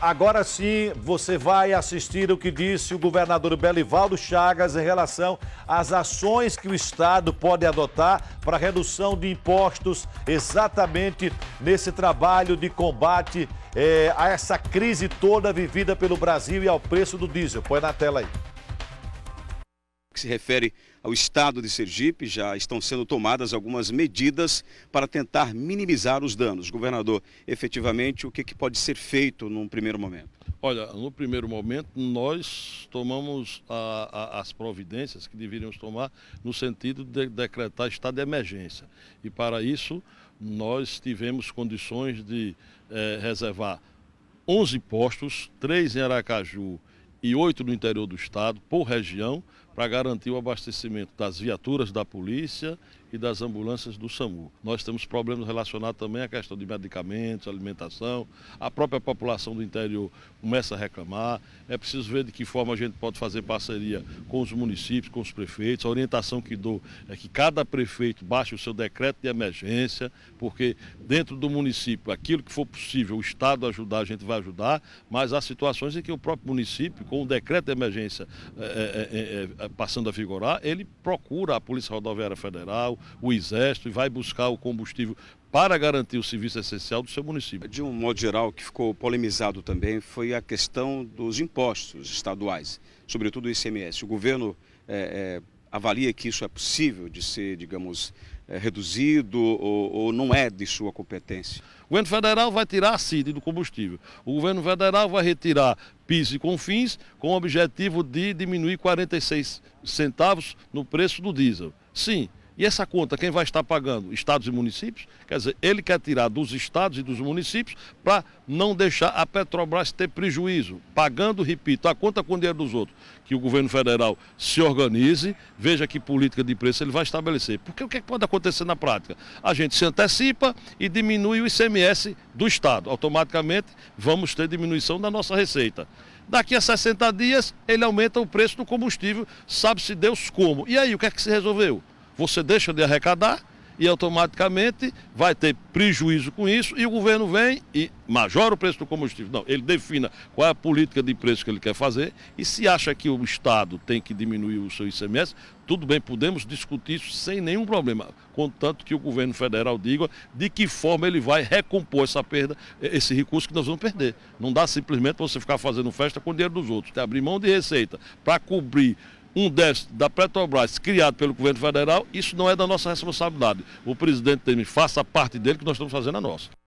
Agora sim, você vai assistir o que disse o governador Belivaldo Chagas em relação às ações que o Estado pode adotar para redução de impostos, exatamente nesse trabalho de combate eh, a essa crise toda vivida pelo Brasil e ao preço do diesel. Põe na tela aí que se refere ao estado de Sergipe, já estão sendo tomadas algumas medidas para tentar minimizar os danos. Governador, efetivamente, o que, que pode ser feito num primeiro momento? Olha, no primeiro momento, nós tomamos a, a, as providências que deveríamos tomar no sentido de decretar estado de emergência. E para isso, nós tivemos condições de eh, reservar 11 postos, três em Aracaju e oito no interior do estado, por região, para garantir o abastecimento das viaturas da polícia e das ambulâncias do SAMU. Nós temos problemas relacionados também à questão de medicamentos, alimentação. A própria população do interior começa a reclamar. É preciso ver de que forma a gente pode fazer parceria com os municípios, com os prefeitos. A orientação que dou é que cada prefeito baixe o seu decreto de emergência, porque dentro do município, aquilo que for possível o Estado ajudar, a gente vai ajudar, mas há situações em que o próprio município, com o decreto de emergência, é, é, é, passando a vigorar, ele procura a Polícia Rodoviária Federal, o Exército e vai buscar o combustível para garantir o serviço essencial do seu município. De um modo geral, o que ficou polemizado também foi a questão dos impostos estaduais, sobretudo o ICMS. O governo é, é, avalia que isso é possível de ser, digamos, é, reduzido ou, ou, não é de sua competência? O governo federal vai tirar a CID do combustível. O governo federal vai retirar PIS e CONFINS, com o objetivo de diminuir 46 centavos no preço do diesel. Sim, e essa conta, quem vai estar pagando? Estados e municípios? Quer dizer, ele quer tirar dos estados e dos municípios para não deixar a Petrobras ter prejuízo, pagando, repito, a conta com o dinheiro dos outros. Que o governo federal se organize, veja que política de preço ele vai estabelecer. Porque o que é pode acontecer na prática? A gente se antecipa e diminui o ICMS do Estado. Automaticamente vamos ter diminuição da nossa receita. Daqui a 60 dias, ele aumenta o preço do combustível, sabe-se Deus como. E aí, o que é que se resolveu? você deixa de arrecadar e automaticamente vai ter prejuízo com isso e o governo vem e majora o preço do combustível. Não, ele defina qual é a política de preço que ele quer fazer e se acha que o Estado tem que diminuir o seu ICMS, tudo bem, podemos discutir isso sem nenhum problema, contanto que o governo federal diga de que forma ele vai recompor essa perda, eh, esse recurso que nós vamos perder. Não dá simplesmente você ficar fazendo festa com o dinheiro dos outros, tem que abrir mão de receita para cobrir um déficit da Petrobras criado pelo governo federal, isso não é da nossa responsabilidade. O presidente Temer faça parte dele, que nós estamos fazendo a nossa.